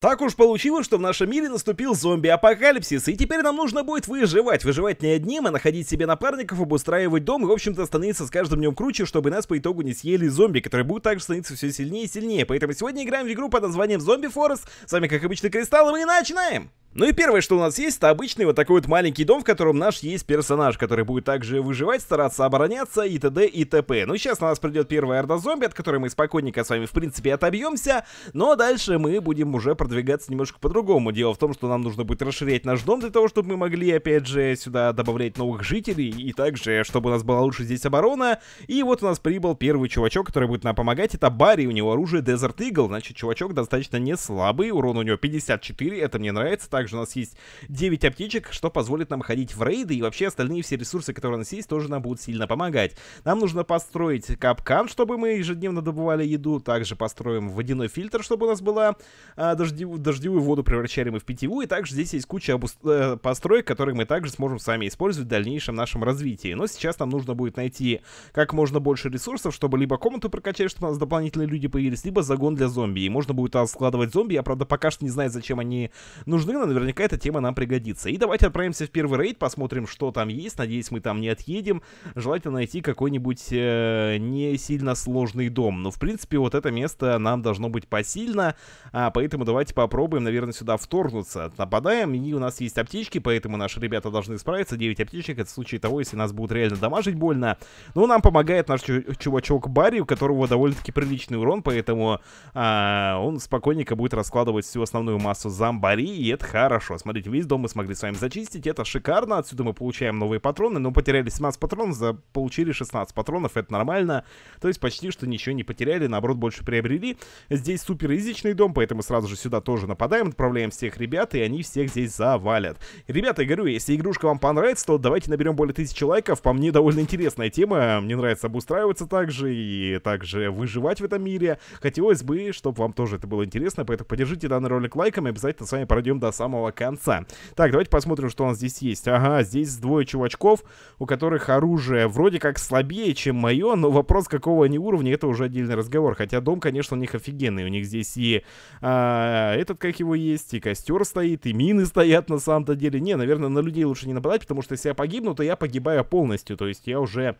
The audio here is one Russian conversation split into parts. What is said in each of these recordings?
Так уж получилось, что в нашем мире наступил зомби-апокалипсис, и теперь нам нужно будет выживать. Выживать не одним, а находить себе напарников, обустраивать дом и, в общем-то, становиться с каждым днем круче, чтобы нас по итогу не съели зомби, которые будут также становиться все сильнее и сильнее. Поэтому сегодня играем в игру под названием Зомби Форест. С вами, как обычно, Кристалл, и мы начинаем! Ну и первое, что у нас есть, это обычный вот такой вот маленький дом, в котором наш есть персонаж, который будет также выживать, стараться обороняться и т.д. и т.п. Ну сейчас на нас придет первая орда зомби, от которой мы спокойненько с вами в принципе отобьемся, но дальше мы будем уже продвигаться немножко по-другому. Дело в том, что нам нужно будет расширять наш дом для того, чтобы мы могли опять же сюда добавлять новых жителей и также, чтобы у нас была лучше здесь оборона. И вот у нас прибыл первый чувачок, который будет нам помогать, это Барри, у него оружие Desert Eagle, значит чувачок достаточно не слабый, урон у него 54, это мне нравится, также у нас есть 9 аптечек, что позволит нам ходить в рейды, и вообще остальные все ресурсы, которые у нас есть, тоже нам будут сильно помогать. Нам нужно построить капкан, чтобы мы ежедневно добывали еду, также построим водяной фильтр, чтобы у нас была а, дождевую, дождевую воду превращали мы в питьевую, и также здесь есть куча обу... э, построек, которые мы также сможем сами использовать в дальнейшем нашем развитии. Но сейчас нам нужно будет найти как можно больше ресурсов, чтобы либо комнату прокачать, чтобы у нас дополнительные люди появились, либо загон для зомби. И можно будет а, складывать зомби, я правда пока что не знаю, зачем они нужны, наверняка эта тема нам пригодится. И давайте отправимся в первый рейд, посмотрим, что там есть. Надеюсь, мы там не отъедем. Желательно найти какой-нибудь э, не сильно сложный дом. Но, в принципе, вот это место нам должно быть посильно, а, поэтому давайте попробуем, наверное, сюда вторгнуться. Нападаем, и у нас есть аптечки, поэтому наши ребята должны справиться. 9 аптечек, это в случае того, если нас будут реально дамажить больно. Но ну, нам помогает наш чувачок Барри, у которого довольно-таки приличный урон, поэтому а, он спокойненько будет раскладывать всю основную массу зомбари, и это Хорошо, смотрите, весь дом мы смогли с вами зачистить, это шикарно, отсюда мы получаем новые патроны, но потеряли 17 патронов, за... получили 16 патронов, это нормально, то есть почти что ничего не потеряли, наоборот, больше приобрели. Здесь супер изичный дом, поэтому сразу же сюда тоже нападаем, отправляем всех ребят, и они всех здесь завалят. Ребята, я говорю, если игрушка вам понравится, то давайте наберем более тысячи лайков, по мне довольно интересная тема, мне нравится обустраиваться также и также выживать в этом мире, хотелось бы, чтобы вам тоже это было интересно, поэтому поддержите данный ролик лайком и обязательно с вами пройдем до самого самого конца. Так, давайте посмотрим, что у нас здесь есть. Ага, здесь двое чувачков, у которых оружие вроде как слабее, чем мое, но вопрос, какого они уровня, это уже отдельный разговор. Хотя дом, конечно, у них офигенный. У них здесь и а, этот, как его есть, и костер стоит, и мины стоят на самом-то деле. Не, наверное, на людей лучше не нападать, потому что если я погибну, то я погибаю полностью. То есть я уже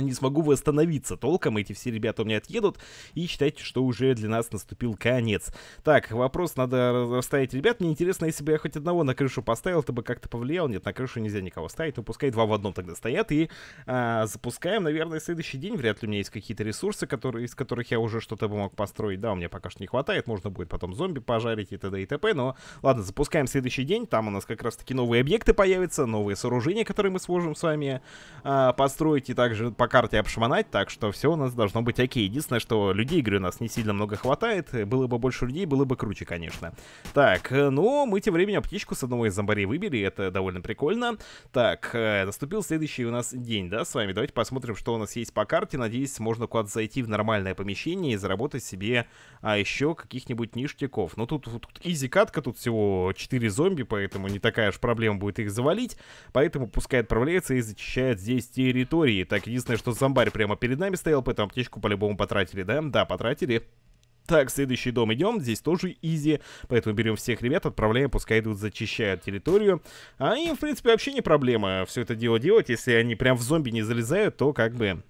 не смогу восстановиться толком, эти все ребята у меня отъедут, и считайте, что уже для нас наступил конец. Так, вопрос, надо расставить ребят, мне интересно, если бы я хоть одного на крышу поставил, ты бы как-то повлиял, нет, на крышу нельзя никого ставить, ну пускай два в одном тогда стоят, и а, запускаем, наверное, следующий день, вряд ли у меня есть какие-то ресурсы, которые, из которых я уже что-то бы мог построить, да, у меня пока что не хватает, можно будет потом зомби пожарить и т.д. и т.п., но ладно, запускаем следующий день, там у нас как раз-таки новые объекты появятся, новые сооружения, которые мы сможем с вами а, построить, и также по карте обшмонать, так что все у нас должно быть окей. Единственное, что людей, игры у нас не сильно много хватает. Было бы больше людей, было бы круче, конечно. Так, э, но ну, мы тем временем птичку с одного из зомбарей выбили, это довольно прикольно. Так, э, наступил следующий у нас день, да, с вами. Давайте посмотрим, что у нас есть по карте. Надеюсь, можно куда-то зайти в нормальное помещение и заработать себе а, еще каких-нибудь ништяков. Но ну, тут, тут изи-катка, тут всего 4 зомби, поэтому не такая уж проблема будет их завалить. Поэтому пускай отправляется и зачищает здесь территории. Так, единственное, единственное, что зомбарь прямо перед нами стоял, поэтому аптечку по-любому потратили, да? Да, потратили. Так, следующий дом идем, здесь тоже изи, поэтому берем всех ребят, отправляем, пускай идут зачищают территорию. А им, в принципе, вообще не проблема все это дело делать, если они прям в зомби не залезают, то как бы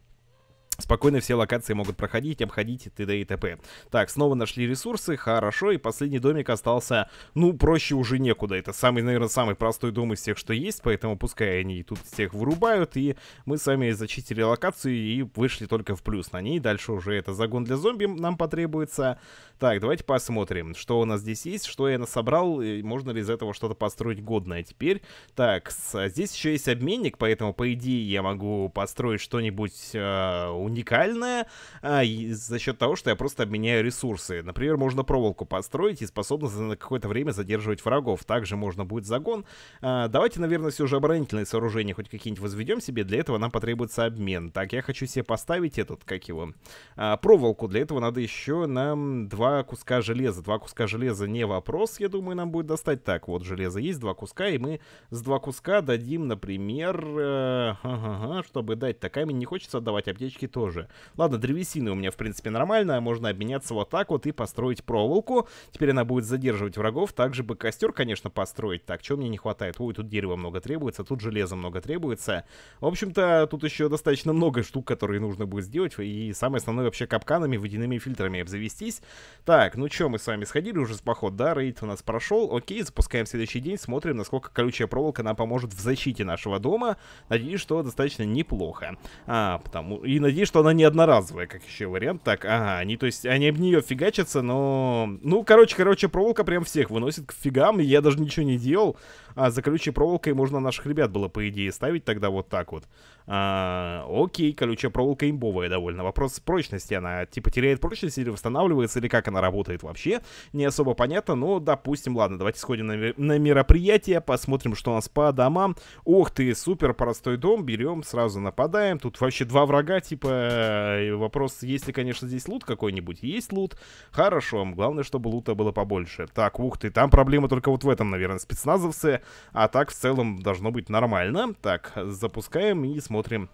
Спокойно все локации могут проходить, обходить и т.д. и т.п. Так, снова нашли ресурсы, хорошо, и последний домик остался, ну, проще уже некуда. Это самый, наверное, самый простой дом из всех, что есть, поэтому пускай они тут всех вырубают, и мы сами зачистили локацию и вышли только в плюс на ней. Дальше уже это загон для зомби нам потребуется. Так, давайте посмотрим, что у нас здесь есть, что я насобрал, и можно ли из этого что-то построить годное теперь. Так, а здесь еще есть обменник, поэтому, по идее, я могу построить что-нибудь э, уникальная а, за счет того, что я просто обменяю ресурсы. Например, можно проволоку построить и способность на какое-то время задерживать врагов. Также можно будет загон. А, давайте, наверное, все же оборонительные сооружения хоть какие-нибудь возведем себе. Для этого нам потребуется обмен. Так, я хочу себе поставить этот, как его, а, проволоку. Для этого надо еще нам два куска железа. Два куска железа не вопрос, я думаю, нам будет достать. Так, вот железо есть, два куска, и мы с два куска дадим, например, э, ага, чтобы дать-то камень не хочется отдавать, аптечки тоже. Ладно, древесины у меня, в принципе, нормальная, можно обменяться вот так вот и построить проволоку. Теперь она будет задерживать врагов, также бы костер, конечно, построить. Так, чего мне не хватает? Ой, тут дерева много требуется, тут железа много требуется. В общем-то, тут еще достаточно много штук, которые нужно будет сделать, и самое основное вообще капканами, водяными фильтрами обзавестись. Так, ну что, мы с вами сходили уже с поход, да, рейд у нас прошел, окей, запускаем следующий день, смотрим, насколько колючая проволока нам поможет в защите нашего дома. Надеюсь, что достаточно неплохо. А, потому... И надеюсь, Следи, что она не одноразовая, как еще вариант. Так, ага, они, то есть, они об нее фигачатся, но... Ну, короче, короче, проволока прям всех выносит к фигам, я даже ничего не делал. А за колючей проволокой можно наших ребят было, по идее, ставить тогда вот так вот. А, окей, колючая проволока имбовая довольно. Вопрос прочности. Она типа теряет прочность или восстанавливается, или как она работает вообще, не особо понятно. Но, допустим, ладно, давайте сходим на, на мероприятие, посмотрим, что у нас по домам. Ох ты, супер простой дом, берем, сразу нападаем. Тут вообще два врага, типа, э, вопрос, есть ли, конечно, здесь лут какой-нибудь. Есть лут, хорошо, главное, чтобы лута было побольше. Так, ух ты, там проблема только вот в этом, наверное, спецназовцы. А так, в целом, должно быть нормально. Так, запускаем и смотрим посмотрим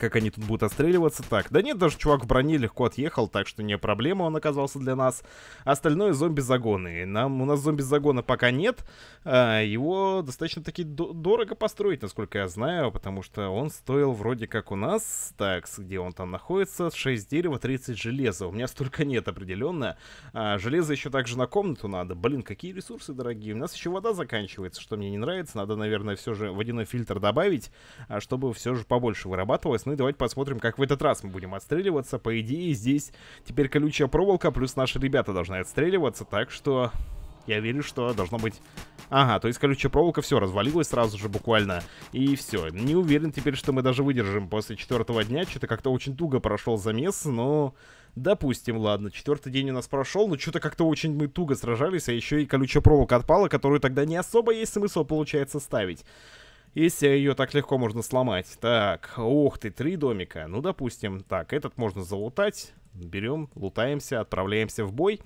как они тут будут отстреливаться. Так, да нет, даже чувак в броне легко отъехал, так что не проблема, он оказался для нас. Остальное зомби-загоны. Нам, у нас зомби-загона пока нет. А, его достаточно-таки дорого построить, насколько я знаю, потому что он стоил вроде как у нас. Так, где он там находится? 6 дерева, 30 железа. У меня столько нет определенно. А, железо еще также на комнату надо. Блин, какие ресурсы дорогие. У нас еще вода заканчивается, что мне не нравится. Надо, наверное, все же водяной фильтр добавить, а, чтобы все же побольше вырабатывалось. Ну и давайте посмотрим, как в этот раз мы будем отстреливаться. По идее, здесь теперь колючая проволока, плюс наши ребята должны отстреливаться, так что... Я верю, что должно быть... Ага, то есть колючая проволока, все, развалилась сразу же буквально. И все. Не уверен теперь, что мы даже выдержим после четвертого дня. Что-то как-то очень туго прошел замес, но... Допустим, ладно, четвертый день у нас прошел, но что-то как-то очень мы туго сражались, а еще и колючая проволока отпала, которую тогда не особо есть смысл, получается, ставить. Если ее так легко можно сломать. Так, ух ты, три домика. Ну, допустим, так, этот можно залутать. Берем, лутаемся, отправляемся в бой.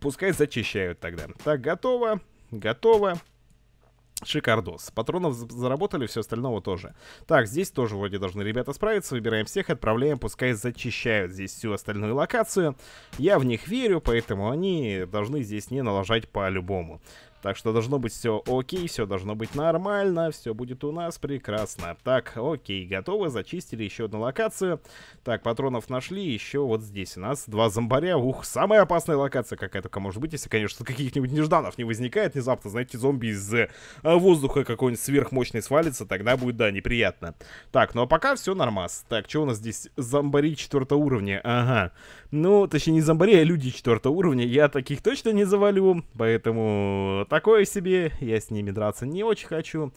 Пускай зачищают тогда. Так, готово, готово. Шикардос. Патронов заработали, все остального тоже. Так, здесь тоже вроде должны ребята справиться. Выбираем всех, отправляем, пускай зачищают здесь всю остальную локацию. Я в них верю, поэтому они должны здесь не налажать по-любому. Так что должно быть все окей, все должно быть нормально, все будет у нас прекрасно. Так, окей, готовы, зачистили еще одну локацию. Так, патронов нашли, еще вот здесь у нас два зомбаря. Ух, самая опасная локация, какая только может быть, если, конечно, каких-нибудь нежданов не возникает внезапно, знаете, зомби из э, воздуха какой-нибудь сверхмощный свалится, тогда будет, да, неприятно. Так, ну а пока все нормас. Так, что у нас здесь? Зомбари четвертого уровня, ага. Ну, точнее, не зомбари, а люди четвертого уровня. Я таких точно не завалю, поэтому такое себе, я с ними драться не очень хочу.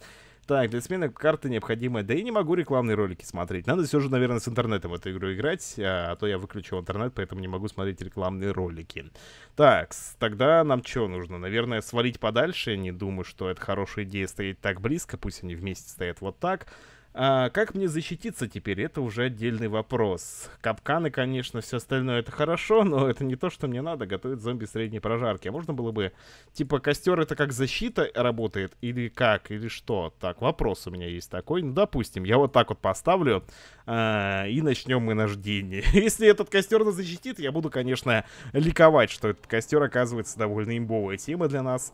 Так, для смены карты необходимая. Да и не могу рекламные ролики смотреть. Надо все же, наверное, с интернетом эту игру играть, а, а то я выключил интернет, поэтому не могу смотреть рекламные ролики. Так, тогда нам что нужно? Наверное, свалить подальше. Не думаю, что это хорошая идея стоять так близко, пусть они вместе стоят вот так. А, как мне защититься теперь? Это уже отдельный вопрос. Капканы, конечно, все остальное это хорошо, но это не то, что мне надо. Готовить зомби средней прожарки. А можно было бы, типа, костер это как защита работает? Или как? Или что? Так, вопрос у меня есть такой. Ну, допустим, я вот так вот поставлю, а, и начнем мы наш день. Если этот костер нас защитит, я буду, конечно, ликовать, что этот костер оказывается довольно имбовая тема для нас.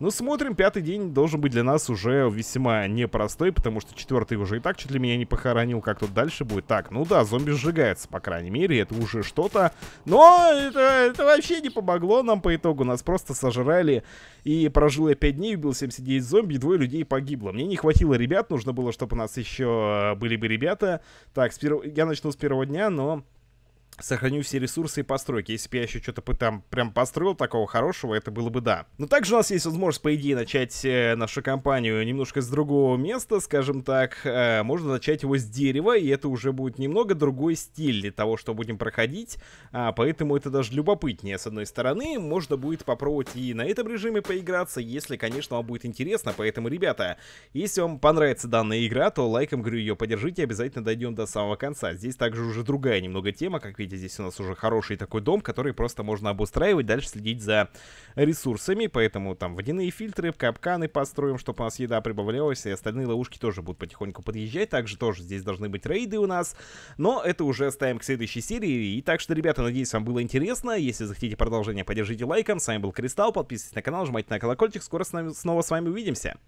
Ну, смотрим, пятый день должен быть для нас уже весьма непростой, потому что четвертый уже и так чуть ли меня не похоронил, как тут дальше будет. Так, ну да, зомби сжигается, по крайней мере, это уже что-то. Но это, это вообще не помогло нам по итогу, нас просто сожрали. И прожил я 5 дней, убил 79 зомби, двое людей погибло. Мне не хватило ребят, нужно было, чтобы у нас еще были бы ребята. Так, с перв... я начну с первого дня, но сохраню все ресурсы и постройки. Если бы я еще что-то там прям построил такого хорошего, это было бы да. Но также у нас есть возможность, по идее, начать э, нашу компанию немножко с другого места, скажем так. Э, можно начать его с дерева, и это уже будет немного другой стиль для того, что будем проходить. А, поэтому это даже любопытнее, с одной стороны. Можно будет попробовать и на этом режиме поиграться, если, конечно, вам будет интересно. Поэтому, ребята, если вам понравится данная игра, то лайком, говорю, ее поддержите, обязательно дойдем до самого конца. Здесь также уже другая немного тема, как видите видите, здесь у нас уже хороший такой дом, который просто можно обустраивать, дальше следить за ресурсами, поэтому там водяные фильтры, капканы построим, чтобы у нас еда прибавлялась, и остальные ловушки тоже будут потихоньку подъезжать, также тоже здесь должны быть рейды у нас, но это уже оставим к следующей серии, и так что, ребята, надеюсь, вам было интересно, если захотите продолжение, поддержите лайком, с вами был Кристалл, подписывайтесь на канал, жмите на колокольчик, скоро с нами, снова с вами увидимся.